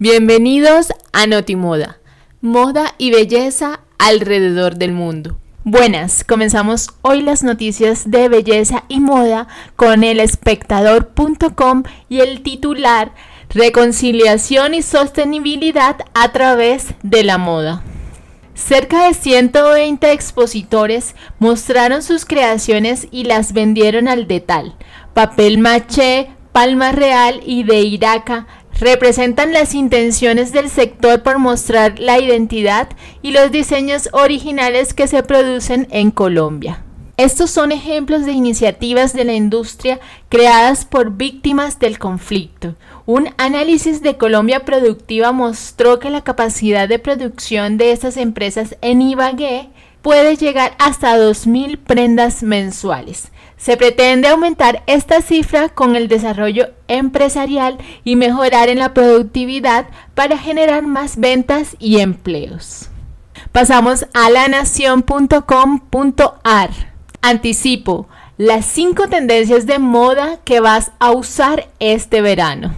Bienvenidos a Notimoda, moda y belleza alrededor del mundo. Buenas, comenzamos hoy las noticias de belleza y moda con el espectador.com y el titular Reconciliación y sostenibilidad a través de la moda. Cerca de 120 expositores mostraron sus creaciones y las vendieron al detal. Papel maché, palma real y de iraca representan las intenciones del sector por mostrar la identidad y los diseños originales que se producen en Colombia. Estos son ejemplos de iniciativas de la industria creadas por víctimas del conflicto. Un análisis de Colombia Productiva mostró que la capacidad de producción de estas empresas en Ibagué puede llegar hasta 2.000 prendas mensuales. Se pretende aumentar esta cifra con el desarrollo empresarial y mejorar en la productividad para generar más ventas y empleos. Pasamos a la nación.com.ar. Anticipo las 5 tendencias de moda que vas a usar este verano.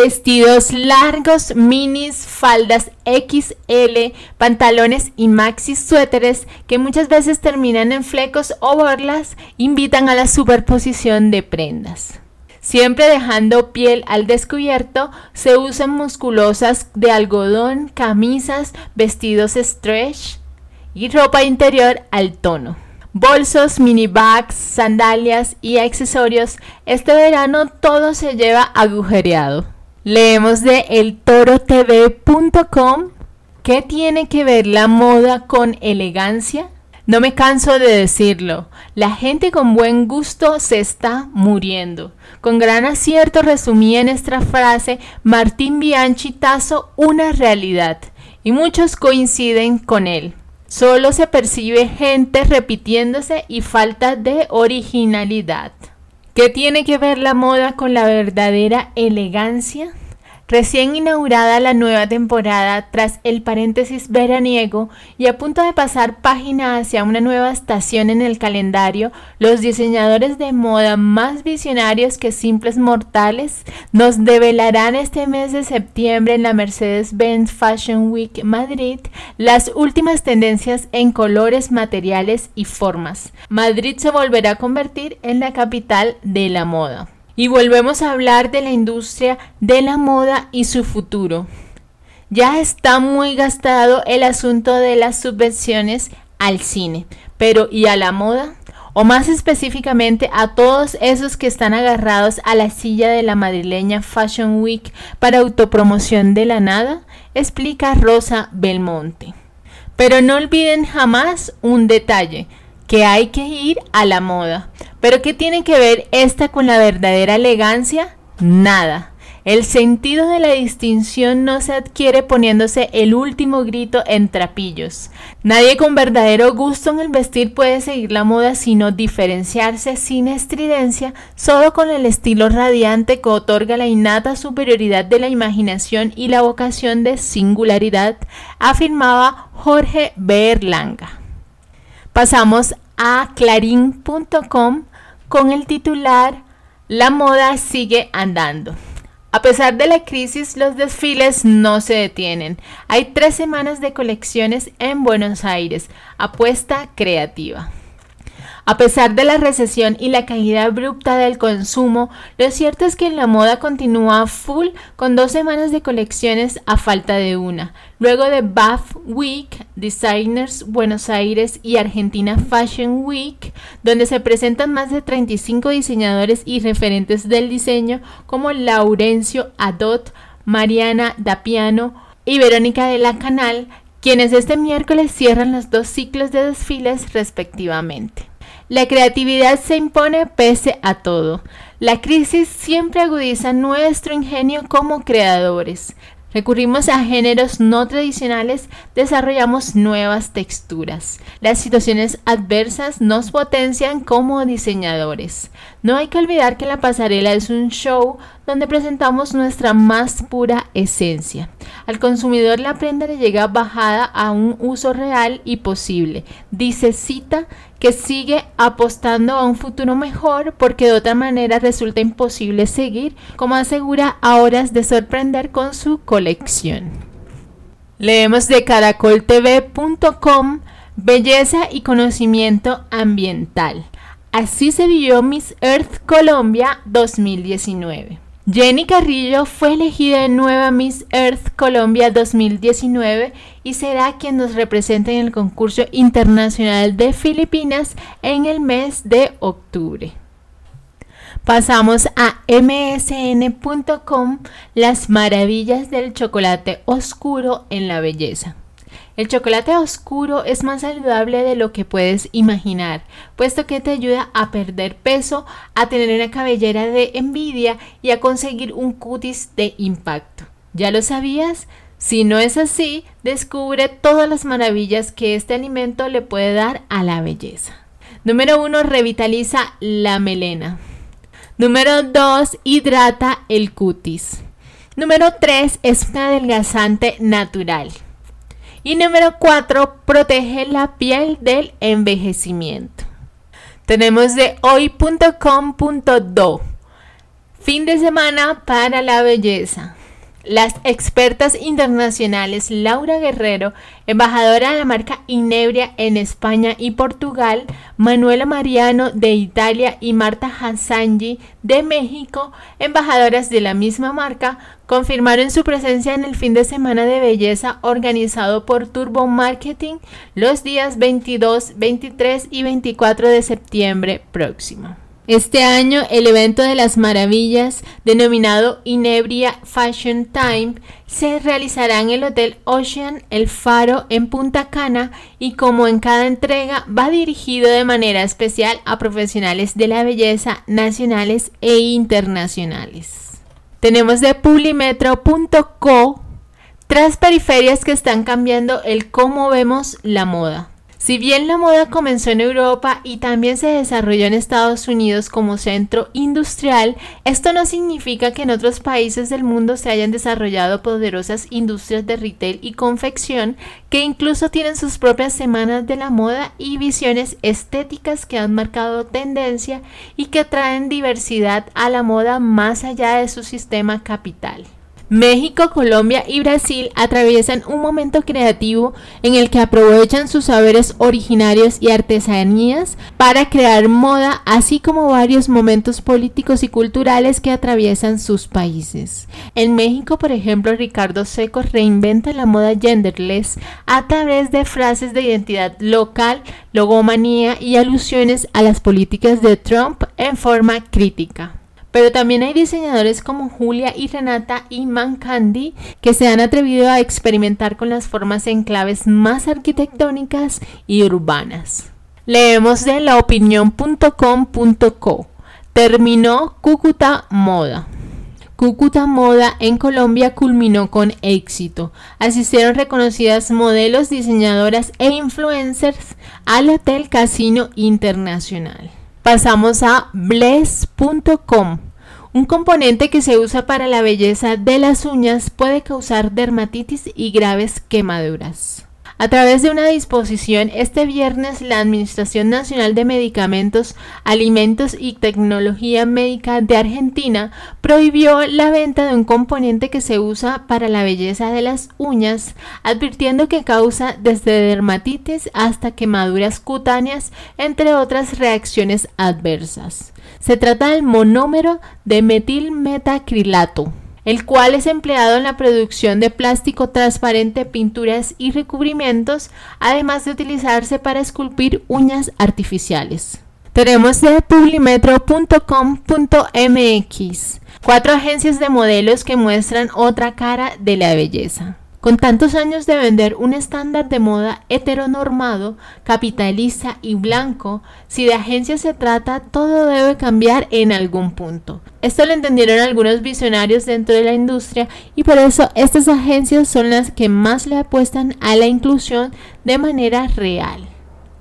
Vestidos largos, minis, faldas XL, pantalones y maxi suéteres que muchas veces terminan en flecos o borlas, invitan a la superposición de prendas. Siempre dejando piel al descubierto, se usan musculosas de algodón, camisas, vestidos stretch y ropa interior al tono. Bolsos, bags, sandalias y accesorios, este verano todo se lleva agujereado. Leemos de eltorotv.com ¿Qué tiene que ver la moda con elegancia? No me canso de decirlo, la gente con buen gusto se está muriendo. Con gran acierto resumí en esta frase Martín Bianchi una realidad, y muchos coinciden con él. Solo se percibe gente repitiéndose y falta de originalidad. ¿Qué tiene que ver la moda con la verdadera elegancia? Recién inaugurada la nueva temporada tras el paréntesis veraniego y a punto de pasar página hacia una nueva estación en el calendario, los diseñadores de moda más visionarios que simples mortales nos develarán este mes de septiembre en la Mercedes-Benz Fashion Week Madrid las últimas tendencias en colores, materiales y formas. Madrid se volverá a convertir en la capital de la moda y volvemos a hablar de la industria de la moda y su futuro. Ya está muy gastado el asunto de las subvenciones al cine, pero ¿y a la moda? O más específicamente a todos esos que están agarrados a la silla de la madrileña Fashion Week para autopromoción de la nada, explica Rosa Belmonte. Pero no olviden jamás un detalle que hay que ir a la moda. Pero ¿qué tiene que ver esta con la verdadera elegancia? Nada. El sentido de la distinción no se adquiere poniéndose el último grito en trapillos. Nadie con verdadero gusto en el vestir puede seguir la moda sino diferenciarse sin estridencia solo con el estilo radiante que otorga la innata superioridad de la imaginación y la vocación de singularidad, afirmaba Jorge Berlanga. Pasamos a clarín.com con el titular La moda sigue andando. A pesar de la crisis, los desfiles no se detienen. Hay tres semanas de colecciones en Buenos Aires. Apuesta creativa. A pesar de la recesión y la caída abrupta del consumo, lo cierto es que la moda continúa full con dos semanas de colecciones a falta de una. Luego de Bath Week, Designers Buenos Aires y Argentina Fashion Week, donde se presentan más de 35 diseñadores y referentes del diseño como Laurencio Adot, Mariana Dapiano y Verónica de la Canal, quienes este miércoles cierran los dos ciclos de desfiles respectivamente. La creatividad se impone pese a todo. La crisis siempre agudiza nuestro ingenio como creadores. Recurrimos a géneros no tradicionales, desarrollamos nuevas texturas. Las situaciones adversas nos potencian como diseñadores. No hay que olvidar que la pasarela es un show donde presentamos nuestra más pura esencia. Al consumidor la prenda le llega bajada a un uso real y posible. Dice cita que sigue apostando a un futuro mejor porque de otra manera resulta imposible seguir, como asegura a horas de sorprender con su colección. Leemos de caracoltv.com Belleza y conocimiento ambiental. Así se vivió Miss Earth Colombia 2019. Jenny Carrillo fue elegida de nueva Miss Earth Colombia 2019 y será quien nos represente en el concurso internacional de Filipinas en el mes de octubre. Pasamos a msn.com, las maravillas del chocolate oscuro en la belleza. El chocolate oscuro es más saludable de lo que puedes imaginar, puesto que te ayuda a perder peso, a tener una cabellera de envidia y a conseguir un cutis de impacto. ¿Ya lo sabías? Si no es así, descubre todas las maravillas que este alimento le puede dar a la belleza. Número 1. Revitaliza la melena. Número 2. Hidrata el cutis. Número 3. Es un adelgazante natural. Y número 4, protege la piel del envejecimiento. Tenemos de hoy.com.do. Fin de semana para la belleza. Las expertas internacionales Laura Guerrero, embajadora de la marca Inebria en España y Portugal, Manuela Mariano de Italia y Marta Hassanji de México, embajadoras de la misma marca, confirmaron su presencia en el fin de semana de belleza organizado por Turbo Marketing los días 22, 23 y 24 de septiembre próximo. Este año el evento de las maravillas, denominado Inebria Fashion Time, se realizará en el Hotel Ocean El Faro en Punta Cana y como en cada entrega va dirigido de manera especial a profesionales de la belleza nacionales e internacionales. Tenemos de pulimetro.co tres periferias que están cambiando el cómo vemos la moda. Si bien la moda comenzó en Europa y también se desarrolló en Estados Unidos como centro industrial, esto no significa que en otros países del mundo se hayan desarrollado poderosas industrias de retail y confección que incluso tienen sus propias semanas de la moda y visiones estéticas que han marcado tendencia y que traen diversidad a la moda más allá de su sistema capital. México, Colombia y Brasil atraviesan un momento creativo en el que aprovechan sus saberes originarios y artesanías para crear moda, así como varios momentos políticos y culturales que atraviesan sus países. En México, por ejemplo, Ricardo Seco reinventa la moda genderless a través de frases de identidad local, logomanía y alusiones a las políticas de Trump en forma crítica. Pero también hay diseñadores como Julia y Renata y Mancandi que se han atrevido a experimentar con las formas en claves más arquitectónicas y urbanas. Leemos de laopinión.com.co. Terminó Cúcuta Moda. Cúcuta Moda en Colombia culminó con éxito. Asistieron reconocidas modelos, diseñadoras e influencers al Hotel Casino Internacional pasamos a bless.com. Un componente que se usa para la belleza de las uñas puede causar dermatitis y graves quemaduras. A través de una disposición, este viernes la Administración Nacional de Medicamentos, Alimentos y Tecnología Médica de Argentina prohibió la venta de un componente que se usa para la belleza de las uñas, advirtiendo que causa desde dermatitis hasta quemaduras cutáneas, entre otras reacciones adversas. Se trata del monómero de metilmetacrilato el cual es empleado en la producción de plástico transparente, pinturas y recubrimientos, además de utilizarse para esculpir uñas artificiales. Tenemos de publimetro.com.mx cuatro agencias de modelos que muestran otra cara de la belleza. Con tantos años de vender un estándar de moda heteronormado, capitalista y blanco, si de agencia se trata, todo debe cambiar en algún punto. Esto lo entendieron algunos visionarios dentro de la industria y por eso estas agencias son las que más le apuestan a la inclusión de manera real.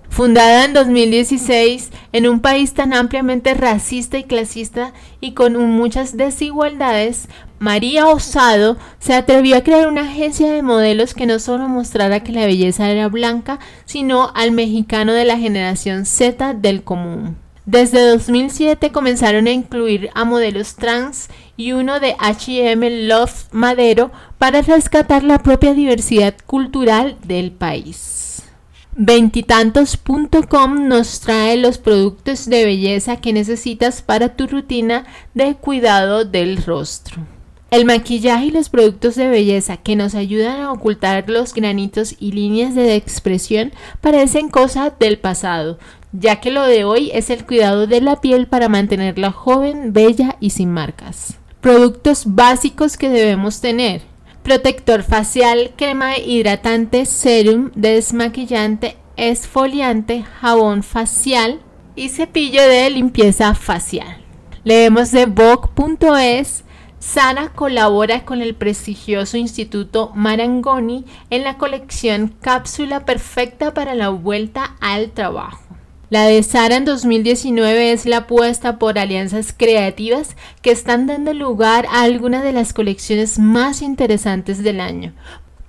Fundada en 2016 en un país tan ampliamente racista y clasista y con muchas desigualdades, María Osado se atrevió a crear una agencia de modelos que no solo mostrara que la belleza era blanca, sino al mexicano de la generación Z del común. Desde 2007 comenzaron a incluir a modelos trans y uno de HM Love Madero para rescatar la propia diversidad cultural del país. Veintitantos.com nos trae los productos de belleza que necesitas para tu rutina de cuidado del rostro. El maquillaje y los productos de belleza que nos ayudan a ocultar los granitos y líneas de expresión parecen cosa del pasado, ya que lo de hoy es el cuidado de la piel para mantenerla joven, bella y sin marcas. Productos básicos que debemos tener. Protector facial, crema hidratante, serum, desmaquillante, esfoliante, jabón facial y cepillo de limpieza facial. Leemos de Vogue.es Sara colabora con el prestigioso Instituto Marangoni en la colección Cápsula Perfecta para la Vuelta al Trabajo. La de Sara en 2019 es la apuesta por alianzas creativas que están dando lugar a algunas de las colecciones más interesantes del año.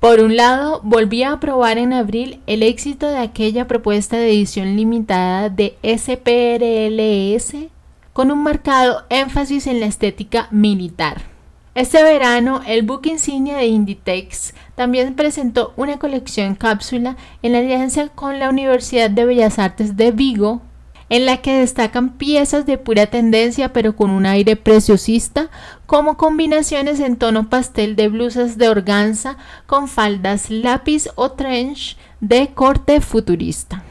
Por un lado, volví a probar en abril el éxito de aquella propuesta de edición limitada de SPRLS con un marcado énfasis en la estética militar. Este verano, el book insignia de Inditex también presentó una colección cápsula en alianza con la Universidad de Bellas Artes de Vigo, en la que destacan piezas de pura tendencia pero con un aire preciosista, como combinaciones en tono pastel de blusas de organza con faldas lápiz o trench de corte futurista.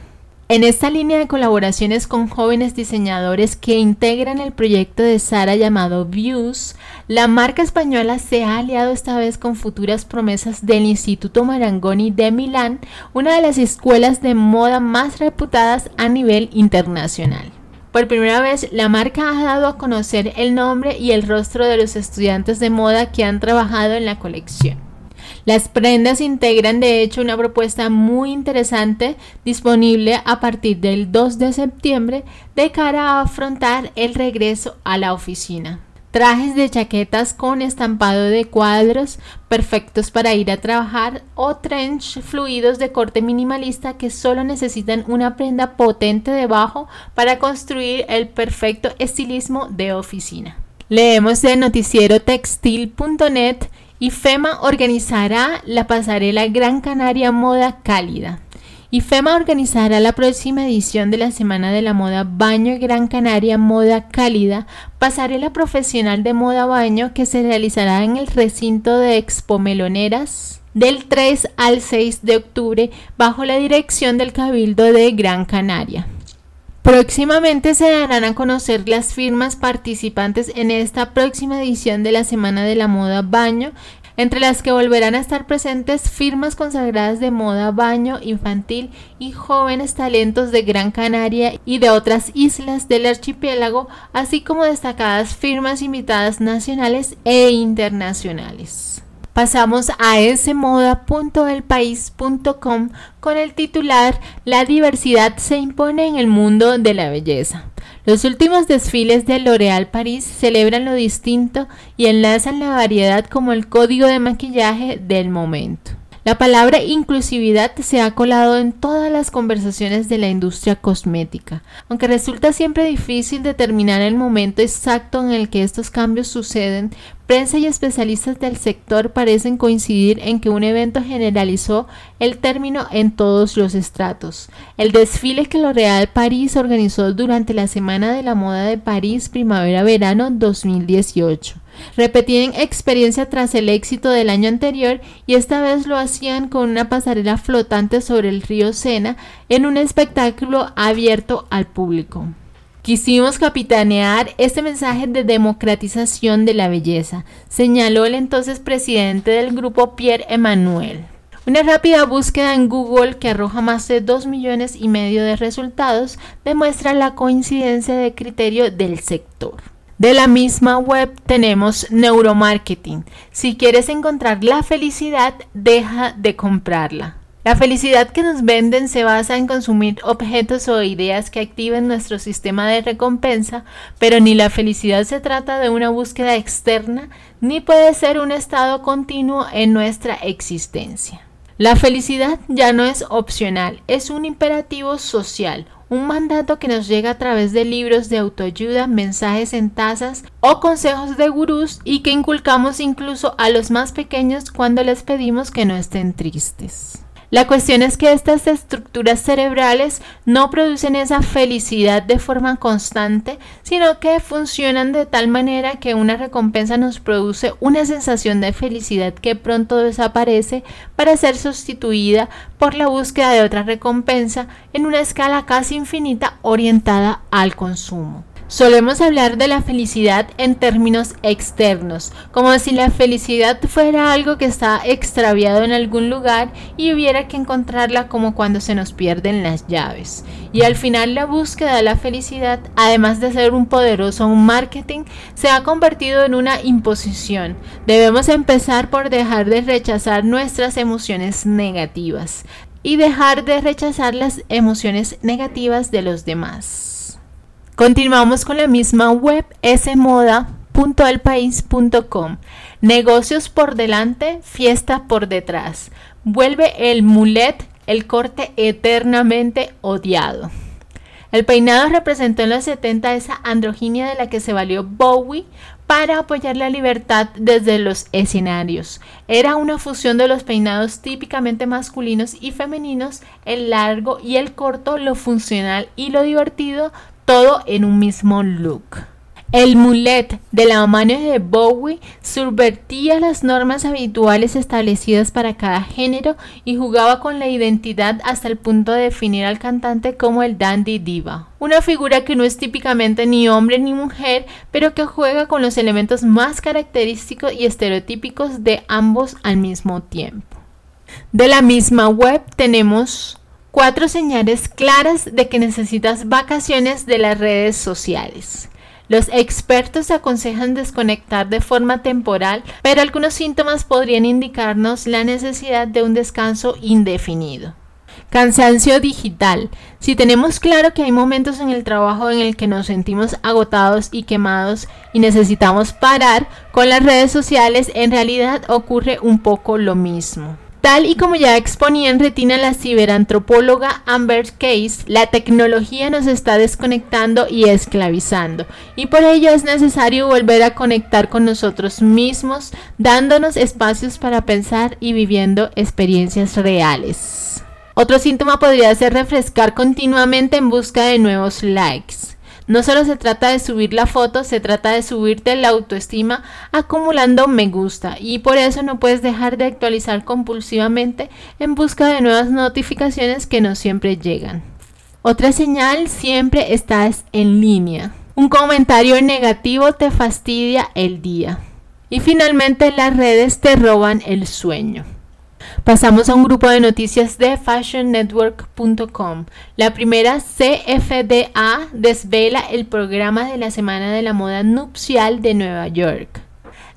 En esta línea de colaboraciones con jóvenes diseñadores que integran el proyecto de Sara llamado Views, la marca española se ha aliado esta vez con futuras promesas del Instituto Marangoni de Milán, una de las escuelas de moda más reputadas a nivel internacional. Por primera vez, la marca ha dado a conocer el nombre y el rostro de los estudiantes de moda que han trabajado en la colección. Las prendas integran de hecho una propuesta muy interesante disponible a partir del 2 de septiembre de cara a afrontar el regreso a la oficina. Trajes de chaquetas con estampado de cuadros perfectos para ir a trabajar o trench fluidos de corte minimalista que solo necesitan una prenda potente debajo para construir el perfecto estilismo de oficina. Leemos de noticiero textil.net IFEMA organizará la pasarela Gran Canaria Moda Cálida. IFEMA organizará la próxima edición de la Semana de la Moda Baño Gran Canaria Moda Cálida, pasarela profesional de moda baño que se realizará en el recinto de Expo Meloneras del 3 al 6 de octubre bajo la dirección del Cabildo de Gran Canaria. Próximamente se darán a conocer las firmas participantes en esta próxima edición de la Semana de la Moda Baño, entre las que volverán a estar presentes firmas consagradas de moda baño infantil y jóvenes talentos de Gran Canaria y de otras islas del archipiélago, así como destacadas firmas invitadas nacionales e internacionales. Pasamos a smoda.elpaís.com con el titular La diversidad se impone en el mundo de la belleza. Los últimos desfiles de L'Oréal París celebran lo distinto y enlazan la variedad como el código de maquillaje del momento. La palabra inclusividad se ha colado en todas las conversaciones de la industria cosmética, aunque resulta siempre difícil determinar el momento exacto en el que estos cambios suceden. Prensa y especialistas del sector parecen coincidir en que un evento generalizó el término en todos los estratos. El desfile que lo real París organizó durante la Semana de la Moda de París primavera-verano 2018 Repetían experiencia tras el éxito del año anterior y esta vez lo hacían con una pasarela flotante sobre el río Sena en un espectáculo abierto al público. Quisimos capitanear este mensaje de democratización de la belleza, señaló el entonces presidente del grupo Pierre Emmanuel. Una rápida búsqueda en Google que arroja más de 2 millones y medio de resultados demuestra la coincidencia de criterio del sector. De la misma web tenemos neuromarketing. Si quieres encontrar la felicidad, deja de comprarla. La felicidad que nos venden se basa en consumir objetos o ideas que activen nuestro sistema de recompensa, pero ni la felicidad se trata de una búsqueda externa, ni puede ser un estado continuo en nuestra existencia. La felicidad ya no es opcional, es un imperativo social, un mandato que nos llega a través de libros de autoayuda, mensajes en tazas o consejos de gurús y que inculcamos incluso a los más pequeños cuando les pedimos que no estén tristes. La cuestión es que estas estructuras cerebrales no producen esa felicidad de forma constante, sino que funcionan de tal manera que una recompensa nos produce una sensación de felicidad que pronto desaparece para ser sustituida por la búsqueda de otra recompensa en una escala casi infinita orientada al consumo. Solemos hablar de la felicidad en términos externos, como si la felicidad fuera algo que está extraviado en algún lugar y hubiera que encontrarla como cuando se nos pierden las llaves. Y al final la búsqueda de la felicidad, además de ser un poderoso marketing, se ha convertido en una imposición. Debemos empezar por dejar de rechazar nuestras emociones negativas y dejar de rechazar las emociones negativas de los demás. Continuamos con la misma web smoda.elpaís.com. Negocios por delante, fiesta por detrás. Vuelve el mulet, el corte eternamente odiado. El peinado representó en los 70 esa androginia de la que se valió Bowie para apoyar la libertad desde los escenarios. Era una fusión de los peinados típicamente masculinos y femeninos, el largo y el corto, lo funcional y lo divertido, todo en un mismo look. El mulet de la mano de Bowie subvertía las normas habituales establecidas para cada género y jugaba con la identidad hasta el punto de definir al cantante como el dandy diva. Una figura que no es típicamente ni hombre ni mujer, pero que juega con los elementos más característicos y estereotípicos de ambos al mismo tiempo. De la misma web tenemos Cuatro señales claras de que necesitas vacaciones de las redes sociales. Los expertos aconsejan desconectar de forma temporal, pero algunos síntomas podrían indicarnos la necesidad de un descanso indefinido. Cansancio digital. Si tenemos claro que hay momentos en el trabajo en el que nos sentimos agotados y quemados y necesitamos parar, con las redes sociales en realidad ocurre un poco lo mismo y como ya exponía en Retina la ciberantropóloga Amber Case, la tecnología nos está desconectando y esclavizando, y por ello es necesario volver a conectar con nosotros mismos, dándonos espacios para pensar y viviendo experiencias reales. Otro síntoma podría ser refrescar continuamente en busca de nuevos likes. No solo se trata de subir la foto, se trata de subirte la autoestima acumulando me gusta y por eso no puedes dejar de actualizar compulsivamente en busca de nuevas notificaciones que no siempre llegan. Otra señal, siempre estás en línea. Un comentario negativo te fastidia el día. Y finalmente las redes te roban el sueño. Pasamos a un grupo de noticias de fashionnetwork.com. La primera, CFDA, desvela el programa de la Semana de la Moda Nupcial de Nueva York.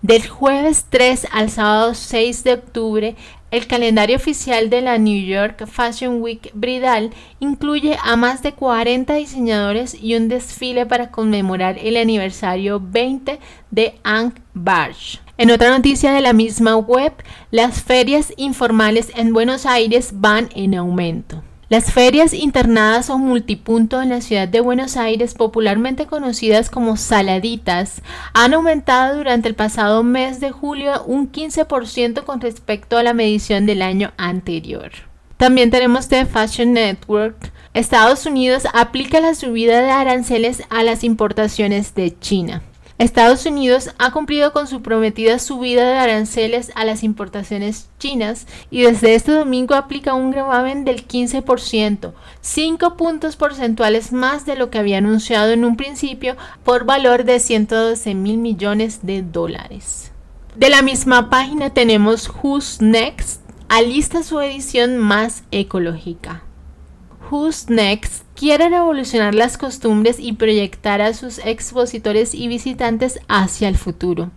Del jueves 3 al sábado 6 de octubre, el calendario oficial de la New York Fashion Week Bridal incluye a más de 40 diseñadores y un desfile para conmemorar el aniversario 20 de Anne Barge. En otra noticia de la misma web, las ferias informales en Buenos Aires van en aumento. Las ferias internadas o multipunto en la ciudad de Buenos Aires, popularmente conocidas como saladitas, han aumentado durante el pasado mes de julio un 15% con respecto a la medición del año anterior. También tenemos The Fashion Network. Estados Unidos aplica la subida de aranceles a las importaciones de China. Estados Unidos ha cumplido con su prometida subida de aranceles a las importaciones chinas y desde este domingo aplica un gravamen del 15%, 5 puntos porcentuales más de lo que había anunciado en un principio por valor de 112 mil millones de dólares. De la misma página tenemos Who's Next, alista su edición más ecológica. Who's Next quiere revolucionar las costumbres y proyectar a sus expositores y visitantes hacia el futuro.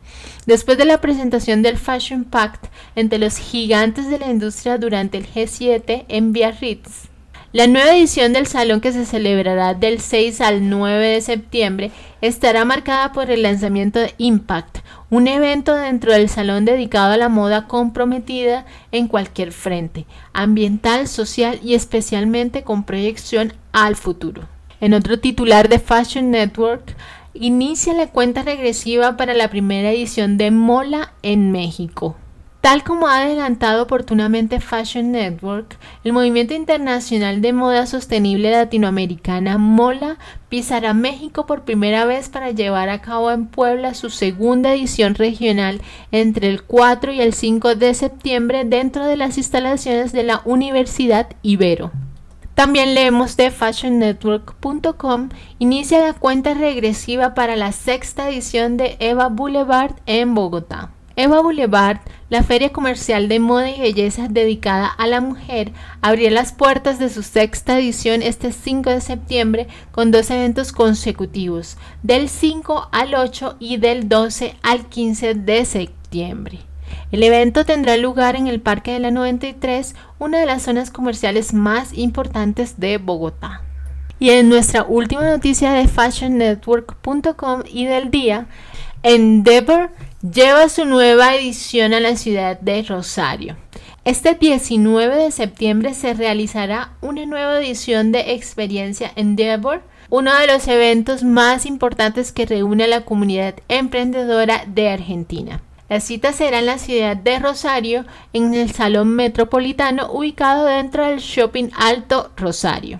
Después de la presentación del Fashion Pact entre los gigantes de la industria durante el G7 en Biarritz, la nueva edición del salón que se celebrará del 6 al 9 de septiembre estará marcada por el lanzamiento de Impact, un evento dentro del salón dedicado a la moda comprometida en cualquier frente, ambiental, social y especialmente con proyección al futuro. En otro titular de Fashion Network, inicia la cuenta regresiva para la primera edición de Mola en México. Tal como ha adelantado oportunamente Fashion Network, el movimiento internacional de moda sostenible latinoamericana MOLA pisará México por primera vez para llevar a cabo en Puebla su segunda edición regional entre el 4 y el 5 de septiembre dentro de las instalaciones de la Universidad Ibero. También leemos de fashionnetwork.com, inicia la cuenta regresiva para la sexta edición de Eva Boulevard en Bogotá. Eva Boulevard, la feria comercial de moda y belleza dedicada a la mujer, abrió las puertas de su sexta edición este 5 de septiembre con dos eventos consecutivos, del 5 al 8 y del 12 al 15 de septiembre. El evento tendrá lugar en el Parque de la 93, una de las zonas comerciales más importantes de Bogotá. Y en nuestra última noticia de fashionnetwork.com y del día, Endeavor lleva su nueva edición a la ciudad de Rosario. Este 19 de septiembre se realizará una nueva edición de Experiencia Endeavor, uno de los eventos más importantes que reúne a la comunidad emprendedora de Argentina. La cita será en la ciudad de Rosario, en el Salón Metropolitano, ubicado dentro del Shopping Alto Rosario.